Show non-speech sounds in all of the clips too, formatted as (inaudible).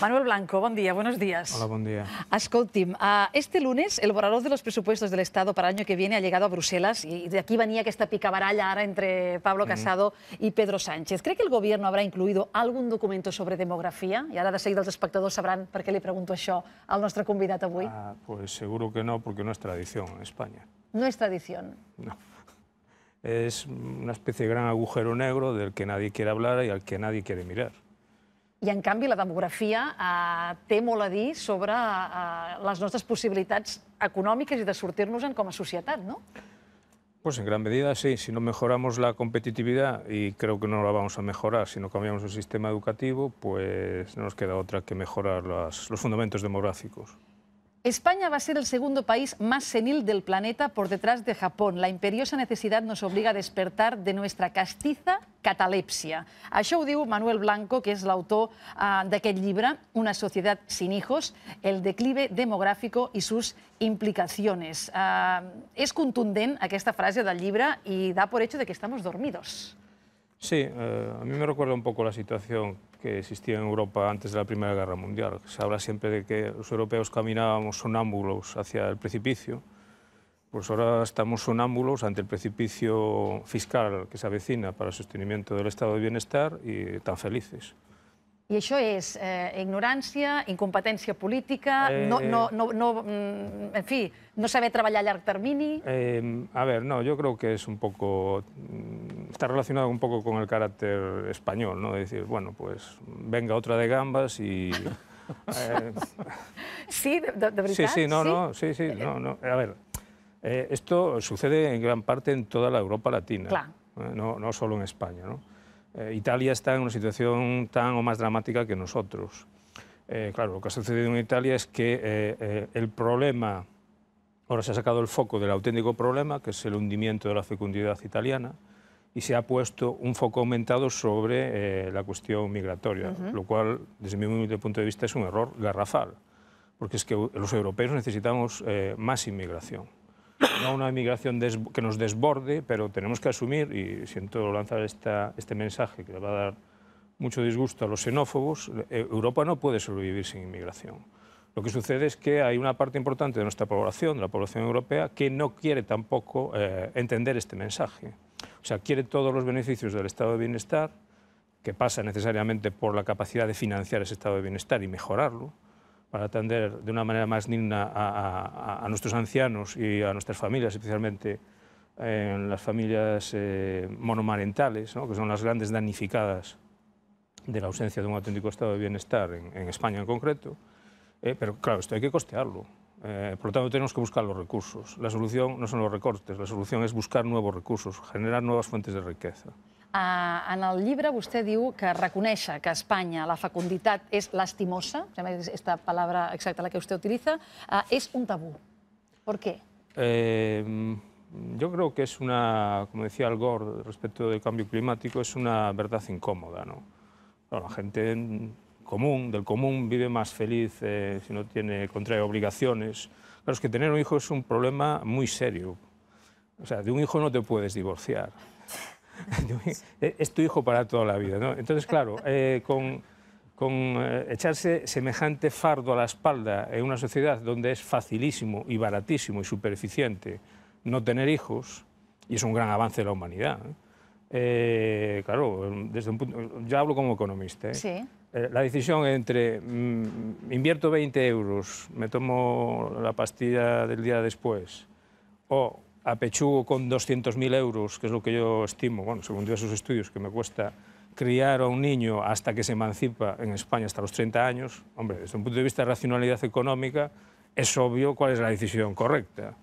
Manuel Blanco, buen día. buenos días. Hola, buen día. Escolti'm, ah, este lunes el borrador de los presupuestos del Estado para el año que viene ha llegado a Bruselas y de aquí venía esta picabaralla ahora entre Pablo mm. Casado y Pedro Sánchez. ¿Cree que el gobierno habrá incluido algún documento sobre demografía? Y ahora, de seguida los espectadors sabrán por qué le pregunto eso al nuestro convidado avui. Ah, pues seguro que no, porque no es tradición en España. No es tradición. No. Es una especie de gran agujero negro del que nadie quiere hablar y al que nadie quiere mirar. i, en canvi, la demografia eh, té molt a dir sobre eh, les nostres possibilitats econòmiques i de sortir-nos-en com a societat, no? Pues en gran medida sí, si no mejoramos la competitividad, y creo que no la vamos a mejorar si no cambiamos el sistema educativo, pues no nos queda otra que mejorar las, los fundamentos demográficos. España va a ser el segundo país más senil del planeta por detrás de Japón. La imperiosa necesidad nos obliga a despertar de nuestra castiza catalepsia. Això ho diu Manuel Blanco, que és l'autor ah, d'aquest llibre, Una societat sin hijos, el declive demográfico i sus implicaciones. Eh, és contundent aquesta frase del llibre i da por hecho de que estamos dormidos. Sí, eh, a mí me recuerda un poco la situación que existía en Europa antes de la Primera Guerra Mundial. Se habla siempre de que los europeos caminábamos sonámbulos hacia el precipicio, pues ahora estamos sonámbulos ante el precipicio fiscal que se avecina para el sostenimiento del estado de bienestar y tan felices. I això és eh, ignorància, incompetència política, eh, no, no, no, mm, no, en fi, no saber treballar a llarg termini... Eh, a veure, no, jo crec que és un poc mm, está relacionado un poco con el carácter español, ¿no? De decir, bueno, pues venga otra de gambas y... (laughs) Eh, sí, de, verdad. Sí, sí, no, no, sí, sí, no, no. A ver, eh, esto sucede en gran parte en toda la Europa latina, ¿eh? no, no, solo en España, ¿no? Italia está en una situación tan o más dramática que nosotros. claro, lo que ha sucedido en Italia es que el problema, ahora se ha sacado el foco del auténtico problema, que es el hundimiento de la fecundidad italiana, y se ha puesto un foco aumentado sobre eh, la cuestión migratoria, lo cual, desde mi punto de vista, es un error garrafal, porque es que los europeos necesitamos eh, más inmigración. No una inmigración que nos desborde, pero tenemos que asumir, y siento lanzar esta, este mensaje que le va a dar mucho disgusto a los xenófobos, eh, Europa no puede sobrevivir sin inmigración. Lo que sucede es que hay una parte importante de nuestra población, de la población europea, que no quiere tampoco entender este mensaje. O sea, todos los beneficios del estado de bienestar, que pasa necesariamente por la capacidad de financiar ese estado de bienestar y mejorarlo, para atender de una manera más digna a, nuestros ancianos y a nuestras familias, especialmente eh, en las familias eh, monomarentales, que son las grandes damnificadas de la ausencia de un auténtico estado de bienestar, en, España en concreto. Eh, pero claro, esto hay que costearlo. Eh, por lo tanto, tenemos que buscar los recursos. La solución no son los recortes, la solución es buscar nuevos recursos, generar nuevas fuentes de riqueza. Ah, en el llibre vostè diu que reconèixer que a Espanya la fecunditat és lastimosa, aquesta paraula exacta la que vostè utiliza, ah, eh, és un tabú. ¿Por qué? Eh, yo creo que es una, como decía Al Gore respecto del cambio climático, es una verdad incómoda. ¿no? Bueno, la gente común, del común, vive más feliz eh, si no tiene, contrae obligaciones. Claro, es que tener un hijo es un problema muy serio. O sea, de un hijo no te puedes divorciar. (laughs) es tu hijo para toda la vida. Entonces, claro, eh, con, eh, echarse semejante fardo a la espalda en una sociedad donde es facilísimo y baratísimo y superficiente no tener hijos, y es un gran avance de la humanidad. claro, desde un punto, yo hablo como economista. Sí. Eh, la decisión entre mm, invierto 20 euros, me tomo la pastilla del día después, o apechugo con 200.000 euros, que es lo que yo estimo, bueno, según sus estudios, que me cuesta criar a un niño hasta que se emancipa en España hasta los 30 años, hombre, desde un punto de vista de racionalidad económica, es obvio cuál es la decisión correcta.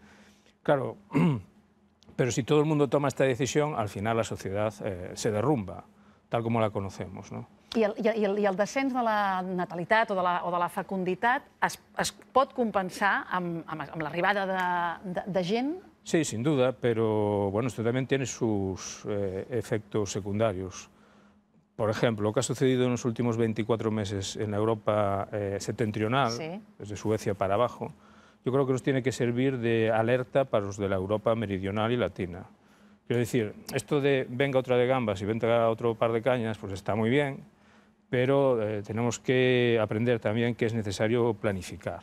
Claro, (clears throat) pero si todo el mundo toma esta decisión, al final la sociedad eh, se derrumba, tal como la conocemos. ¿no? i el, i, el, i el descens de la natalitat o de la, o de la fecunditat es, es pot compensar amb, amb, amb l'arribada de, de, de gent? Sí, sin duda, pero bueno, esto también tiene sus eh, efectos secundarios. Por ejemplo, lo que ha sucedido en los últimos 24 meses en la Europa eh, septentrional, sí. desde Suecia para abajo, yo creo que nos tiene que servir de alerta para los de la Europa meridional y latina. Quiero decir, esto de venga otra de gambas y venga otro par de cañas, pues está muy bien, pero eh, tenemos que aprender también que es necesario planificar,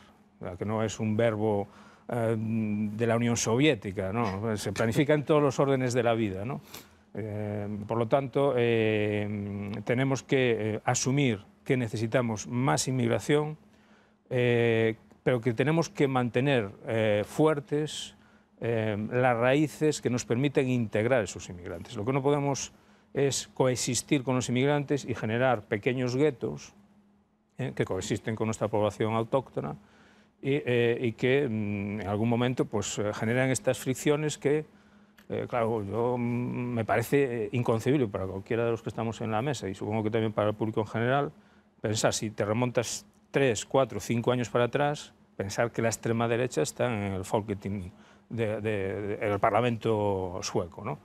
que no es un verbo eh, de la Unión Soviética, pues, se planifica en todos los órdenes de la vida. Eh, por lo tanto, tenemos que asumir que necesitamos más inmigración, pero que tenemos que mantener fuertes las raíces que nos permiten integrar a esos inmigrantes. Lo que no podemos es coexistir con los inmigrantes y generar pequeños guetos eh, que coexisten con nuestra población autóctona y, eh, que mm, en algún momento pues, eh, generan estas fricciones que, claro, yo, mm, me parece inconcebible para cualquiera de los que estamos en la mesa y supongo que también para el público en general, pensar si te remontas tres, cuatro, cinco años para atrás, pensar que la extrema derecha está en el Folketing, del Parlamento sueco. ¿no?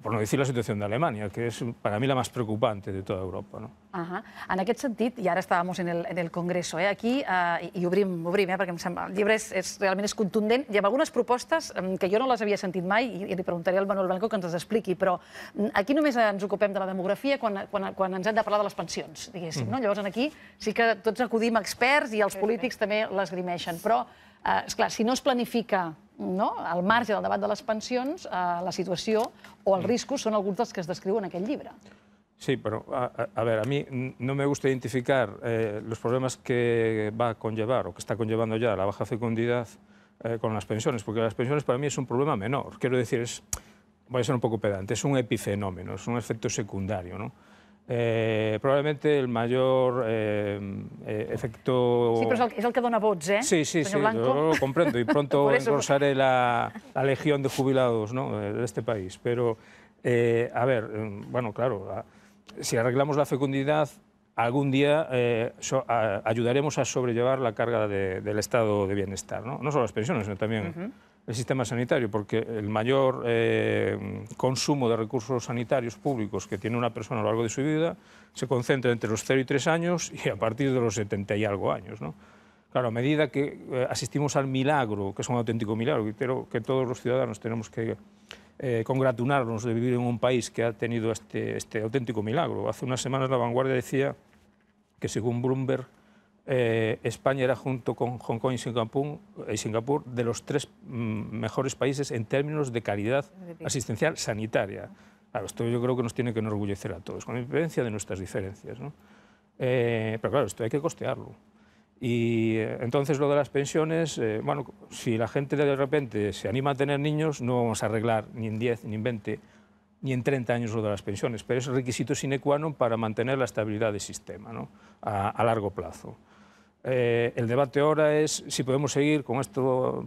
per no dir la situació d'Alemanya, que és per a mi la més preocupant de tota Europa. No? -huh. en aquest sentit, i ara estàvem en el, en el Congreso, eh, aquí, eh, i, i obrim, obrim eh, perquè em sembla, el llibre és, és, realment és contundent, hi ha algunes propostes mm, que jo no les havia sentit mai, i, i li preguntaré al Manuel Blanco que ens les expliqui, però mm, aquí només ens ocupem de la demografia quan, quan, quan ens hem de parlar de les pensions, diguéssim. Mm no? Llavors, aquí sí que tots acudim experts i els polítics també les grimeixen, però, eh, esclar, si no es planifica no? al marge del debat de les pensions, eh, la situació o els mm. riscos són alguns dels que es descriuen en aquest llibre. Sí, pero a, a, ver, a mí no me gusta identificar eh, los problemas que va a conllevar o que está conllevando ya la baja fecundidad eh, con las pensiones, porque las pensiones para mí es un problema menor. Quiero decir, es, voy a ser un poco pedante, es un epifenómeno, es un efecto secundario, ¿no? Eh, probablemente el mayor eh, eh, efecto... Sí, pero es el, que dona votos, ¿eh? Sí, sí, sí, yo lo comprendo y pronto (laughs) engrosaré la, la legión de jubilados ¿no? de este país. Pero, a ver, bueno, claro, si arreglamos la fecundidad, algún día ayudaremos a sobrellevar la carga del estado de bienestar, ¿no? No solo las pensiones, sino también el sistema sanitario, porque el mayor eh, consumo de recursos sanitarios públicos que tiene una persona a lo largo de su vida se concentra entre los 0 y 3 años y a partir de los 70 y algo años. ¿no? Claro, a medida que eh, asistimos al milagro, que es un auténtico milagro, que, creo que todos los ciudadanos tenemos que eh, congratularnos de vivir en un país que ha tenido este, este auténtico milagro. Hace unas semanas La Vanguardia decía que según Bloomberg, eh, España era junto con Hong Kong y Singapur, eh, de los tres mm, mejores países en términos de calidad asistencial sanitaria. esto yo creo que nos tiene que enorgullecer a todos, con independencia de nuestras diferencias. Eh, pero claro, esto hay que costearlo. Y entonces lo de las pensiones, bueno, si la gente de repente se anima a tener niños, no vamos a arreglar ni en 10, ni en 20, ni en 30 años lo de las pensiones, pero es requisito sine qua non para mantener la estabilidad del sistema a largo plazo. Eh, el debate ahora es si podemos seguir con esta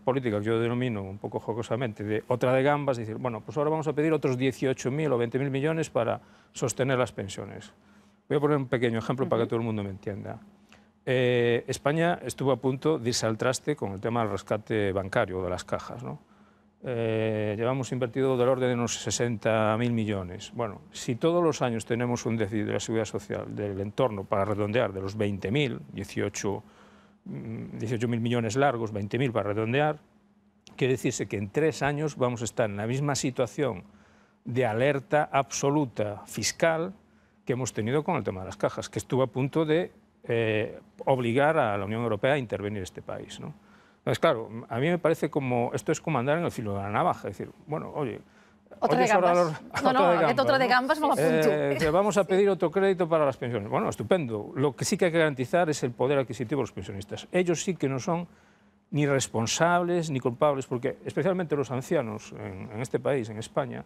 política que yo denomino un poco jocosamente de otra de gambas, decir, bueno, pues ahora vamos a pedir otros 18.000 o 20.000 millones para sostener las pensiones. Voy a poner un pequeño ejemplo para que todo el mundo me entienda. Eh, España estuvo a punto de irse al traste con el tema del rescate bancario de las cajas, ¿no? Eh, llevamos invertido del orden de unos 60.000 millones. Bueno, si todos los años tenemos un déficit de la seguridad social del entorno, para redondear, de los 20.000, 18 18.000 millones largos, 20.000 para redondear, quiere decirse que en tres años vamos a estar en la misma situación de alerta absoluta fiscal que hemos tenido con el tema de las cajas, que estuvo a punto de eh, obligar a la Unión Europea a intervenir este país. ¿no? Entonces, claro, a mí me parece como, esto es como andar en el filo de la navaja, es decir, bueno, oye, otra de gambas. (laughs) otra de gambas, vamos a eh, (laughs) pedir otro crédito para las pensiones. Bueno, estupendo. Lo que sí que hay que garantizar es el poder adquisitivo de los pensionistas. Ellos sí que no son ni responsables ni culpables, porque especialmente los ancianos en, este país, en España,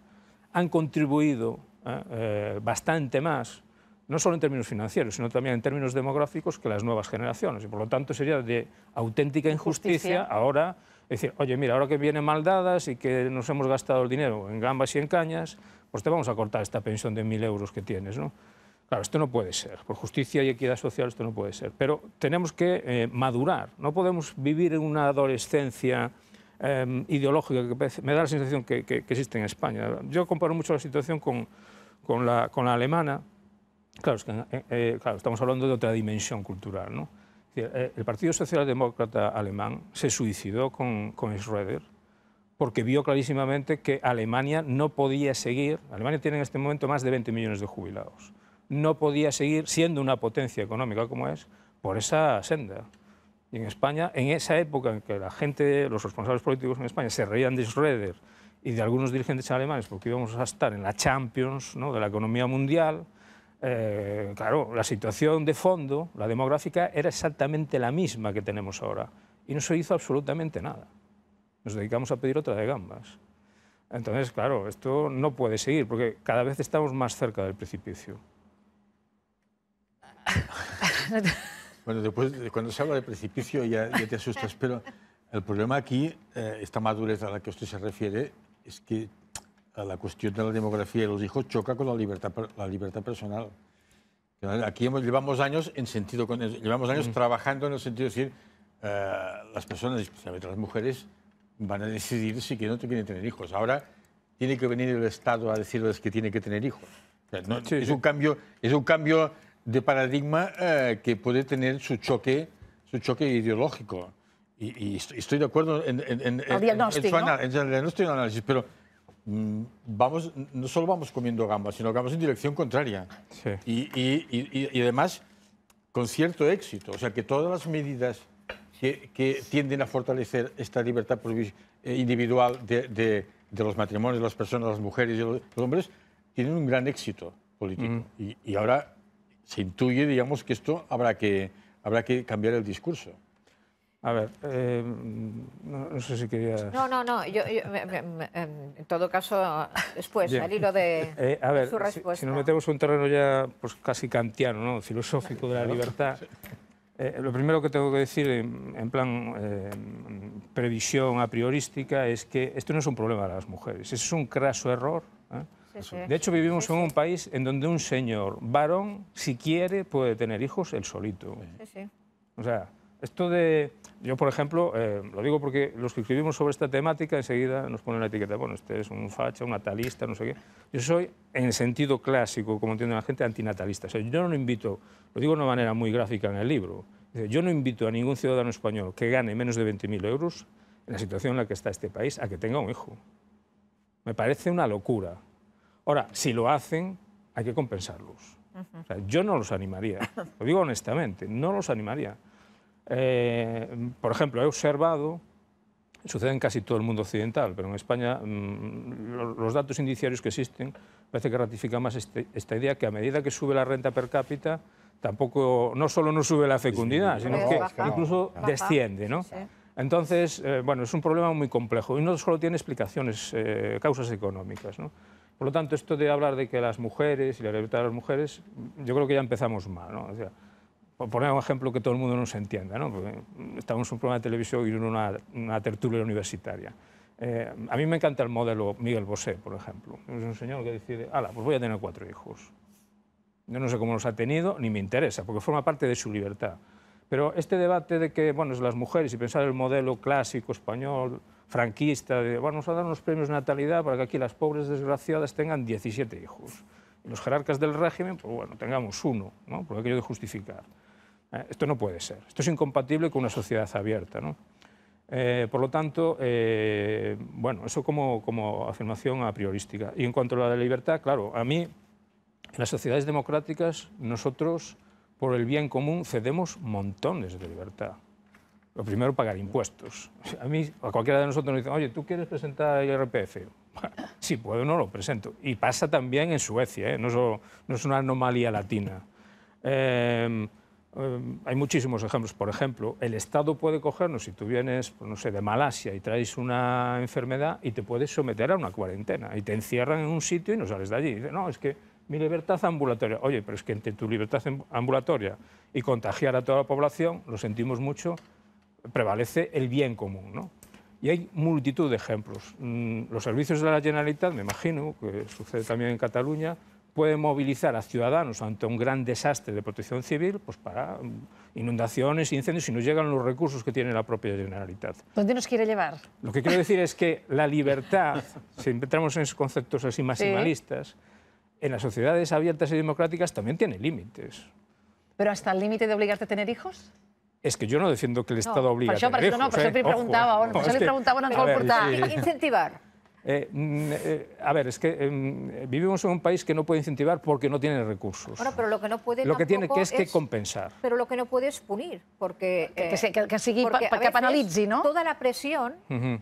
han contribuido eh, eh, bastante más no solo en términos financieros, sino también en términos demográficos que las nuevas generaciones. Y por lo tanto sería de auténtica injusticia, ahora decir, oye, mira, ahora que vienen maldadas y que nos hemos gastado el dinero en gambas y en cañas, pues te vamos a cortar esta pensión de mil euros que tienes, ¿no? Claro, esto no puede ser. Por justicia y equidad social esto no puede ser. Pero tenemos que eh, madurar. No podemos vivir en una adolescencia em, ideológica que me da la sensación que, que, existe en España. Yo comparo mucho la situación con, con, la, con la alemana, Claro, que, eh, eh, claro, estamos hablando de otra dimensión cultural. ¿no? Eh, el Partido Socialdemócrata Alemán se suicidó con, Schroeder porque vio clarísimamente que Alemania no podía seguir, Alemania tiene en este momento más de 20 millones de jubilados, no podía seguir siendo una potencia económica como es por esa senda. Y en España, en esa época en que la gente, los responsables políticos en España se reían de Schröder y de algunos dirigentes alemanes porque íbamos a estar en la Champions ¿no? de la economía mundial, eh, claro, la situación de fondo, la demográfica, era exactamente la misma que tenemos ahora. Y no se hizo absolutamente nada. Nos dedicamos a pedir otra de gambas. Entonces, claro, esto no puede seguir, porque cada vez estamos más cerca del precipicio. (laughs) Bueno, después, cuando se habla de precipicio ya, te asustas, pero el problema aquí, eh, esta madurez a la que usted se refiere, es que la cuestión de la demografía de los hijos choca con la libertad, la libertad personal. Aquí hemos, llevamos años en sentido, llevamos años mm. trabajando en el sentido de decir, eh, las personas, especialmente las mujeres, van a decidir si quieren o no quieren tener hijos. Ahora tiene que venir el Estado a decirles que tiene que tener hijos. es, Un cambio, es un cambio de paradigma eh, que puede tener su choque, su choque ideológico. Y, estoy de acuerdo en, en, en, el su, en análisis, pero Mm, vamos, no solo vamos comiendo gambas, sino que vamos en dirección contraria. Y, y, y, además con cierto éxito. O sea, que todas las medidas que, que tienden a fortalecer esta libertad eh, individual de, de, los matrimonios, de las personas, las mujeres y los, los hombres, tienen un gran éxito político. Mm. y ahora se intuye, digamos, que esto habrá que, habrá que cambiar el discurso. A ver, em, no, sé si quería... No, no, no, em, en todo caso, después, al hilo de (laughs) eh, a ver, Si, nos metemos en un terreno ya pues, casi kantiano, ¿no? filosófico de la libertad, eh, lo primero que tengo que decir en, plan em, previsión a priorística es que esto no es un problema de las mujeres, es un craso error. ¿eh? De hecho, vivimos en un país en donde un señor varón, si quiere, puede tener hijos él solito. Sí, sí. O sea, esto de, yo por ejemplo, eh, lo digo porque los que escribimos sobre esta temática enseguida nos ponen la etiqueta, bueno, este es un facha, un natalista, no sé qué. Yo soy, en el sentido clásico, como entiende la gente, antinatalista. O sea, yo no invito, lo digo de una manera muy gráfica en el libro, yo no invito a ningún ciudadano español que gane menos de 20.000 euros en la situación en la que está este país a que tenga un hijo. Me parece una locura. Ahora, si lo hacen, hay que compensarlos. O sea, yo no los animaría, (laughs) lo digo honestamente, no los animaría. Eh, por ejemplo, he observado, sucede en casi todo el mundo occidental, pero en España mm, los datos indiciarios que existen parece que ratifica más este, esta idea que a medida que sube la renta per cápita, tampoco, no solo no sube la fecundidad, sino que incluso desciende. ¿no? Entonces, eh, bueno, es un problema muy complejo y no solo tiene explicaciones, eh, causas económicas. ¿no? Por lo tanto, esto de hablar de que las mujeres y la libertad de las mujeres, yo creo que ya empezamos mal. ¿no? por poner un ejemplo que todo el mundo no se entienda, ¿no? estamos en un programa de televisión y en una, tertulia universitaria. Eh, a mí me encanta el modelo Miguel Bosé, por ejemplo. Es un señor que decide, ala, pues voy a tener cuatro hijos. Yo no sé cómo los ha tenido, ni me interesa, porque forma parte de su libertad. Pero este debate de que, bueno, es las mujeres y pensar el modelo clásico español, franquista, de vamos a dar unos premios de natalidad para que aquí las pobres desgraciadas tengan 17 hijos. Y los jerarcas del régimen, pues bueno, tengamos uno, ¿no? Por que de justificar. Eh, esto no puede ser. Esto es incompatible con una sociedad abierta. ¿no? Eh, por lo tanto, eh, bueno, eso como, como afirmación a priorística. Y en cuanto a la libertad, claro, a mí, en las sociedades democráticas, nosotros, por el bien común, cedemos montones de libertad. Lo primero, pagar impuestos. A mí, a cualquiera de nosotros nos dicen, oye, ¿tú quieres presentar el RPF? Si (laughs) sí, puedo, no lo presento. Y pasa también en Suecia, no, es, no, es, una anomalía latina. Eh, Em, hay muchísimos ejemplos. Por ejemplo, el Estado puede cogernos, si tú vienes, pues, no sé, de Malasia y traes una enfermedad y te puedes someter a una cuarentena y te encierran en un sitio y no sales de allí. no, es que mi libertad ambulatoria. Oye, pero es que entre tu libertad em, ambulatoria y contagiar a toda la población, lo sentimos mucho, prevalece el bien común, ¿no? Y hay multitud de ejemplos. Mm, los servicios de la Generalitat, me imagino, que sucede también en Cataluña, puede movilizar a ciudadanos ante un gran desastre de protección civil pues para mm, inundaciones, incendios, si no llegan los recursos que tiene la propia Generalitat. ¿Dónde nos quiere llevar? Lo que quiero decir es que la libertad, (laughs) si entramos en esos conceptos así maximalistas, en las sociedades abiertas y democráticas también tiene límites. ¿Pero hasta el límite de obligarte a tener hijos? Es que yo no defiendo que el Estado obliga obligue a tener hijos. No, preguntaba, Incentivar. Eh, mm, eh, a ver, es que eh, vivimos en un país que no puede incentivar porque no tiene recursos. Bueno, pero lo que no puede Lo que tiene que es, es, que compensar. Pero lo que no puede es punir, porque... que, eh, se, que, que sigui porque pa, que penalitzi, no? Toda la pressió uh eh, -huh.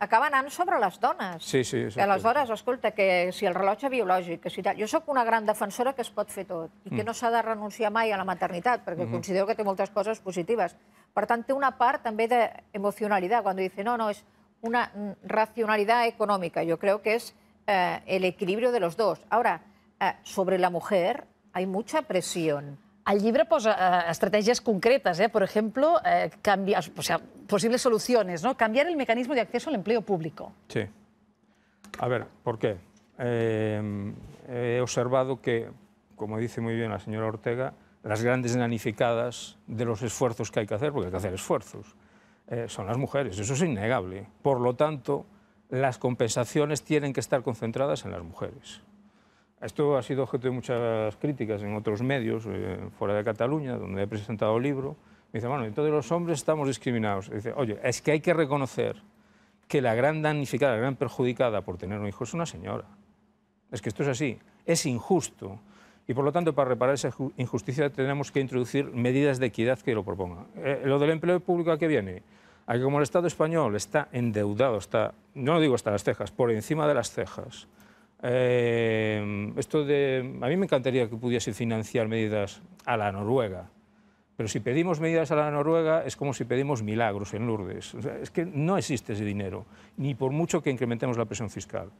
acaba anant sobre les dones. Sí, sí. Exacte. Aleshores, escolta, que si el rellotge biològic, que si tal... Jo sóc una gran defensora que es pot fer tot i que -huh. Mm. no s'ha de renunciar mai a la maternitat, perquè uh -huh. considero que té moltes coses positives. Per tant, té una part també d'emocionalitat, de quan dice, no, no, és una racionalidad económica. Yo creo que es eh, el equilibrio de los dos. Ahora, eh, sobre la mujer hay mucha presión. Al libro, eh, estrategias concretas, por ejemplo, posibles soluciones, ¿no? cambiar el mecanismo de acceso al empleo público. Sí. A ver, ¿por qué? he observado que, como dice muy bien la señora Ortega, las grandes nanificadas de los esfuerzos que hay que hacer, porque hay que hacer esfuerzos, eh, son las mujeres, eso es innegable. Por lo tanto, las compensaciones tienen que estar concentradas en las mujeres. Esto ha sido objeto de muchas críticas en otros medios, eh, fuera de Cataluña, donde he presentado el libro. Me dice, bueno, entonces los hombres estamos discriminados. dice, oye, es que hay que reconocer que la gran damnificada, la gran perjudicada por tener un hijo es una señora. Es que esto es así. Es injusto y por lo tanto para reparar esa injusticia tenemos que introducir medidas de equidad que lo propongan. Eh, lo del empleo público a qué viene? A que como el Estado español está endeudado, está, no digo hasta las cejas, por encima de las cejas, eh, esto a mí me encantaría que pudiese financiar medidas a la Noruega, pero si pedimos medidas a la Noruega es como si pedimos milagros en Lourdes. es que no existe ese dinero, ni por mucho que incrementemos la presión fiscal.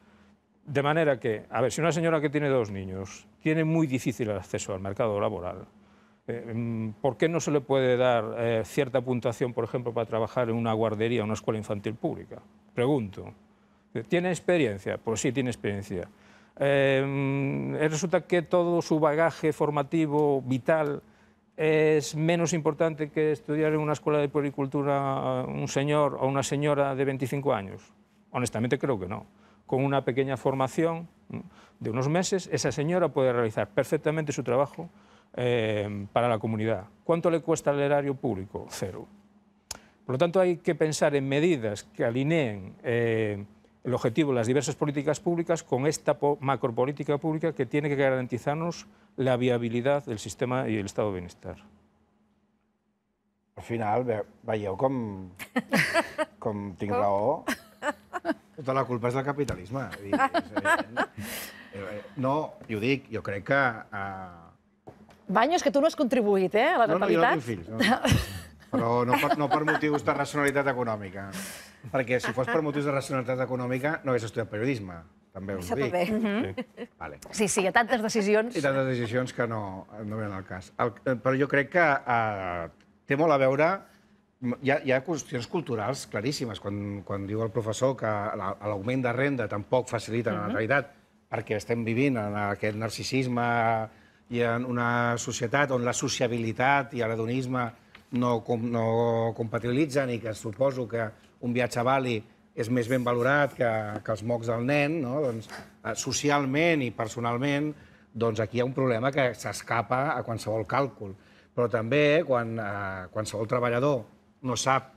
De manera que, a ver, si una señora que tiene dos niños tiene muy difícil el acceso al mercado laboral, eh, mm, ¿por qué no se le puede dar eh, cierta puntuación, por ejemplo, para trabajar en una guardería, o una escuela infantil pública? Pregunto. ¿Tiene experiencia? Pues sí, tiene experiencia. Eh, mm, resulta que todo su bagaje formativo, vital, es menos importante que estudiar en una escuela de puericultura un señor o una señora de 25 años. Honestamente creo que no con una pequeña formación de unos meses, esa señora puede realizar perfectamente su trabajo eh, para la comunidad. ¿Cuánto le cuesta al erario público? Cero. Por lo tanto, hay que pensar en medidas que alineen eh, el objetivo de las diversas políticas públicas con esta macropolítica pública que tiene que garantizarnos la viabilidad del sistema y el estado de bienestar. Al final, com, com (laughs) Tota la culpa és del capitalisme. I, ah. eh, eh, no, i ho dic, jo crec que... Eh... Banyos, que tu no has contribuït, eh, a la no, natalitat. No, no, jo no tinc fills. No. Però no per, no per motius de racionalitat econòmica. Perquè si fos per motius de racionalitat econòmica no hagués estudiat periodisme. També us ho dic. Sí. Mhm. Vale. sí, sí, hi ha tantes decisions... Hi ha tantes decisions que no, no venen al cas. El, eh, però jo crec que eh, té molt a veure hi ha, hi ha qüestions culturals claríssimes. Quan, quan diu el professor que l'augment de renda tampoc facilita uh -huh. la realitat, perquè estem vivint en aquest narcisisme i en una societat on la sociabilitat i l'adonisme no, com, no compatibilitzen i que suposo que un viatge a Bali és més ben valorat que, que els mocs del nen, no? doncs, eh, socialment i personalment, doncs aquí hi ha un problema que s'escapa a qualsevol càlcul. Però també, quan eh, qualsevol treballador no sap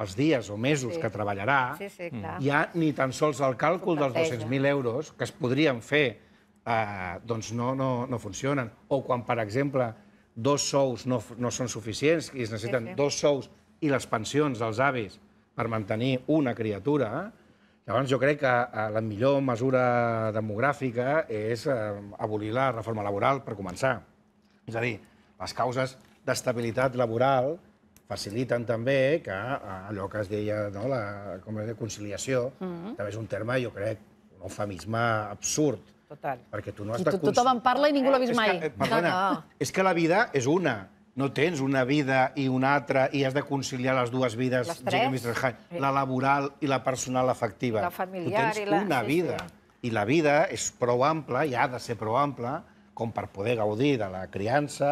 els dies o mesos sí. que treballarà, sí, sí, mm. clar. hi ha ni tan sols el càlcul dels 200.000 eh? euros que es podrien fer, eh, doncs no, no, no funcionen. O quan, per exemple, dos sous no, no són suficients i es necessiten sí, sí. dos sous i les pensions dels avis per mantenir una criatura, eh, llavors jo crec que eh, la millor mesura demogràfica és eh, abolir la reforma laboral per començar. És a dir, les causes d'estabilitat laboral faciliten també que eh, allò que es deia, no, la com es conciliació, mm. també és un terme, jo crec, un eufemisme absurd. Total. Perquè tu no has I de... Tothom cons... en parla i ningú l'ha vist eh, mai. Que, eh, perdona, no, no. és que la vida és una. No tens una vida i una altra i has de conciliar les dues vides, les tres. la laboral i la personal efectiva. La familiar Tu tens una la... vida. Sí, sí. I la vida és prou ampla, i ha de ser prou ampla, com per poder gaudir de la criança,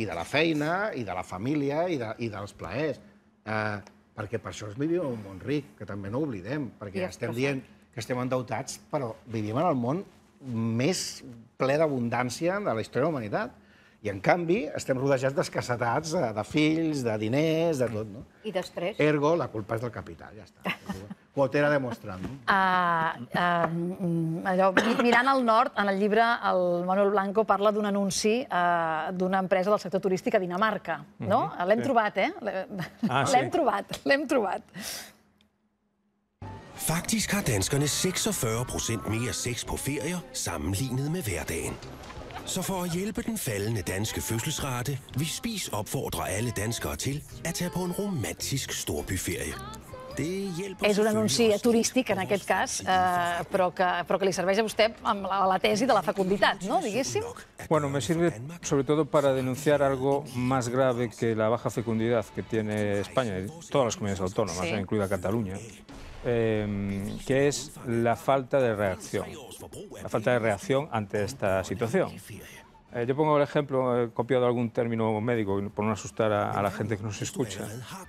i de la feina, i de la família, i, de, i dels plaers. Eh, perquè per això es vivim en un món ric, que també no oblidem, perquè ja estem dient que estem endeutats, però vivim en el món més ple d'abundància de la història de la humanitat. I, en canvi, estem rodejats d'escassetats, eh, de fills, de diners, de tot, no? I després? Ergo, la culpa és del capital, ja està. (laughs) Quotera demostrant. Uh, uh, allò, mirant al nord, en el llibre, el Manuel Blanco parla d'un anunci uh, d'una empresa del sector turístic a Dinamarca. Uh -huh. no? Mhm, l'hem sí. trobat, eh? Ah, (laughs) L'hem sí. trobat, l'hem trobat. Faktisk har danskerne 46 mere sex på ferier sammenlignet med hverdagen. Så for at hjælpe den faldende danske fødselsrate, vi Spis opfordrer alle danskere til at tage på en romantisk storbyferie. Es una anuncia turística en aquel caso, pero que, le que li a vostè la, tesis de la fecundidad, ¿no?, Bueno, me sirve sobre todo para denunciar algo más grave que la baja fecundidad que tiene España, y todas las comunidades autónomas, eh, incluida Cataluña, em, que es la falta de reacción, la falta de reacción ante esta situación. Eh, yo pongo el ejemplo he copiado algún término médico, por no asustar a, la gente que nos escucha.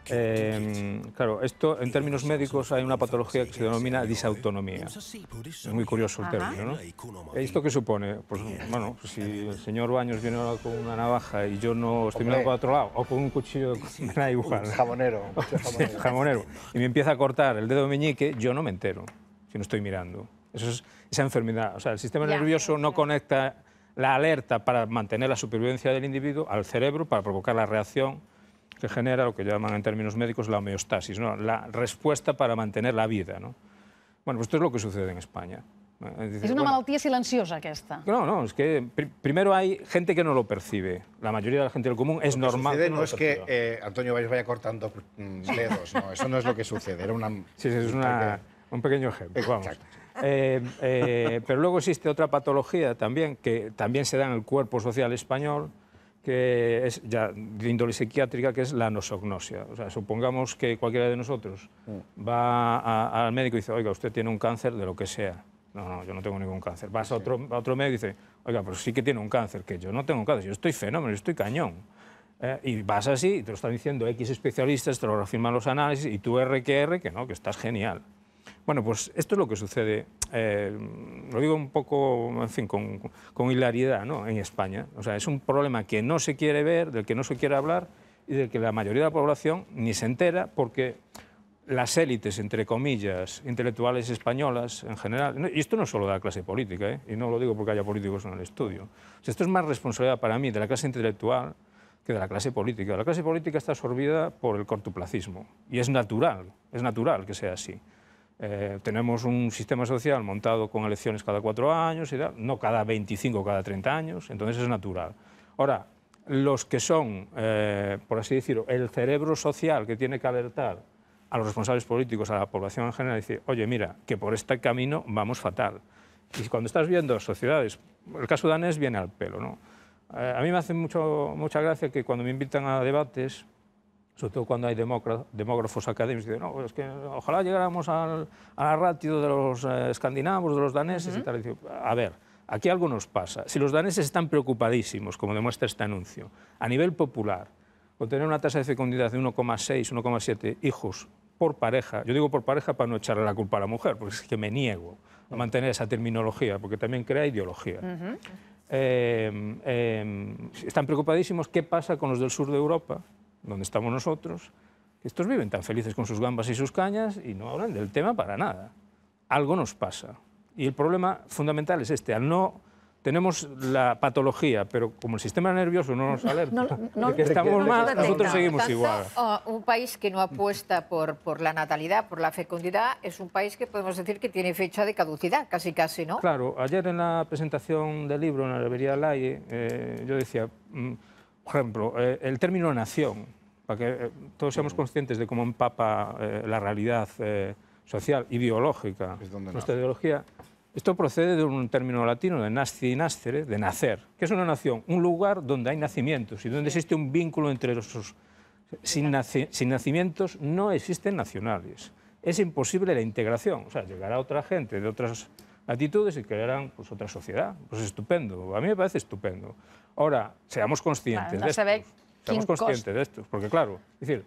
Eh, claro, esto en términos médicos hay una patología que se denomina disautonomía. Es muy curioso el término, ¿no? Eh, ¿Esto qué supone? Pues bueno, pues si el señor Baños viene con una navaja y yo no estoy mirando para otro lado, o con un cuchillo, (laughs) me da igual. Jamonero, jamonero. jamonero. Y me empieza a cortar el dedo meñique, yo no me entero si no estoy mirando. Eso es esa enfermedad. O sea, el sistema nervioso no conecta la alerta para mantener la supervivencia del individuo al cerebro, para provocar la reacción que genera lo que llaman en términos médicos la homeostasis, ¿no? la respuesta para mantener la vida. ¿no? Bueno, pues esto es lo que sucede en España. Es, una bueno, malaltía silenciosa esta. No, no, es que primero hay gente que no lo percibe. La mayoría de la gente del común es normal. no, es que eh, Antonio Valles vaya cortando mm, dedos, no, eso no es lo que sucede. Sí, es un pequeño ejemplo. Vamos. (laughs) Eh, eh, pero luego existe otra patología también, que también se da en el cuerpo social español, que es ya de índole psiquiátrica, que es la nosognosia. O sea, supongamos que cualquiera de nosotros mm. va al médico y dice, oiga, usted tiene un cáncer de lo que sea. No, no, yo no tengo ningún cáncer. Vas a, otro, otro médico y dice, oiga, pero sí que tiene un cáncer, que yo no tengo cáncer, yo estoy fenómeno, yo estoy cañón. Eh, y vas así, y te lo están diciendo X especialistas, te lo reafirman los análisis, y tú R que R, que no, que estás genial. Bueno, pues esto es lo que sucede, eh, lo digo un poco, en fin, con, hilaridad, ¿no? En España. O sea, es un problema que no se quiere ver, del que no se quiere hablar y del que la mayoría de la población ni se entera porque las élites, entre comillas, intelectuales españolas en general, y esto no es solo de la clase política, ¿eh? y no lo digo porque haya políticos en el estudio, esto es más responsabilidad para mí de la clase intelectual que de la clase política. La clase política está absorbida por el cortoplacismo, y es natural, es natural que sea así. Eh, tenemos un sistema social montado con elecciones cada cuatro años, y no cada 25 o cada 30 años, entonces es natural. Ahora, los que son, eh, por así decirlo, el cerebro social que tiene que alertar a los responsables políticos, a la población en general, decir, oye, mira, que por este camino vamos fatal. Y cuando estás viendo sociedades, el caso danés viene al pelo, ¿no? Eh, a mí me hace mucho, mucha gracia que cuando me invitan a debates, sobre todo cuando hay demógrafos académicos que dicen, no, pues es que ojalá llegáramos a la ratio de los eh, escandinavos, de los daneses, a ver, aquí algo nos pasa. Si los daneses están preocupadísimos, como demuestra este anuncio, a nivel popular, con tener una tasa de fecundidad de 1,6, 1,7 hijos por pareja, yo digo por pareja para no echarle la culpa a la mujer, porque es que me niego a mantener esa terminología, porque también crea ideología. Em, em, están preocupadísimos qué pasa con los del sur de Europa, donde estamos nosotros, estos viven tan felices con sus gambas y sus cañas y no hablan del tema para nada. Algo nos pasa. Y el problema fundamental es este, al no tenemos la patología, pero como el sistema nervioso no nos alerta que estamos mal, nosotros seguimos igual. un país que no apuesta por, por la natalidad, por la fecundidad, es un país que podemos decir que tiene fecha de caducidad, casi casi, ¿no? Claro, ayer en la presentación del libro en la librería la eh, yo decía... Mm, por ejemplo, eh, el término nación, para que eh, todos seamos mm. conscientes de cómo empapa eh, la realidad social y biológica nuestra ideología. Esto procede de un término latino, de nasci y nascere, de nacer. ¿Qué es una nación? Un lugar donde hay nacimientos y donde existe un vínculo entre los... Sin, sin nacimientos no existen nacionales. Es imposible la integración. O sea, llegará otra gente de otras actitudes y crearán pues, otra sociedad. Pues estupendo, a mí me parece estupendo. Ahora, seamos conscientes no Seamos conscientes de esto, porque claro, es decir,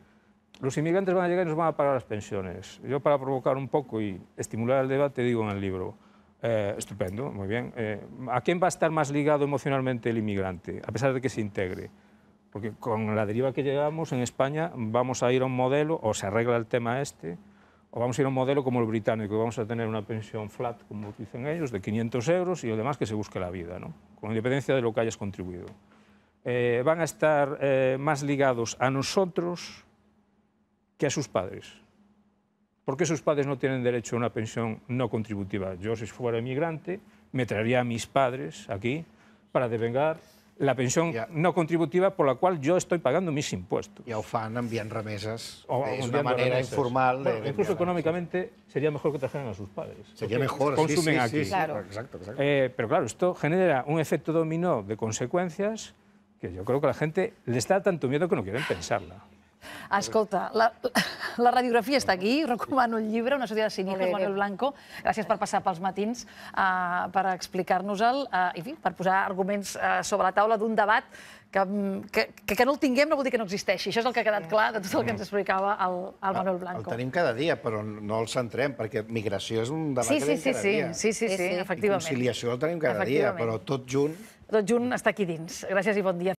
los inmigrantes van a llegar y nos van a pagar las pensiones. Yo para provocar un poco y estimular el debate digo en el libro, eh, estupendo, muy bien. Eh, ¿A quién va a estar más ligado emocionalmente el inmigrante, a pesar de que se integre? Porque con la deriva que llevamos en España vamos a ir a un modelo, o se arregla el tema este, o vamos a ir a un modelo como el británico, que vamos a tener una pensión flat, como dicen ellos, de 500 euros y lo demás que se busque la vida, ¿no? con independencia de lo que hayas contribuido. Eh, van a estar eh, más ligados a nosotros que a sus padres. ¿Por qué sus padres no tienen derecho a una pensión no contributiva? Yo, si fuera emigrante, me traería a mis padres aquí para devengar la pensión no contributiva por la cual yo estoy pagando mis impuestos. y a fan remesas remesas. O, es una manera informal de... incluso económicamente sería mejor que trajeran a sus padres. Sería mejor, consumen sí, aquí. Eh, pero claro, esto genera un efecto dominó de consecuencias que yo creo que a la gente le da tanto miedo que no quieren pensarla. Escolta, la, la radiografia està aquí, recomano el llibre, una societat de cinismes, Manuel Blanco. Gràcies per passar pels matins, uh, per explicar-nos-el, uh, i fi, per posar arguments uh, sobre la taula d'un debat mm, que, que, que, no el tinguem no vol dir que no existeixi. Això és el que ha quedat clar de tot el que ens explicava el, el ah, Manuel Blanco. El tenim cada dia, però no el centrem, perquè migració és un debat sí, que tenim sí, cada sí, dia. Sí, sí, sí, sí, efectivament. I conciliació el tenim cada dia, però tot junt... Tot junt està aquí dins. Gràcies i bon dia.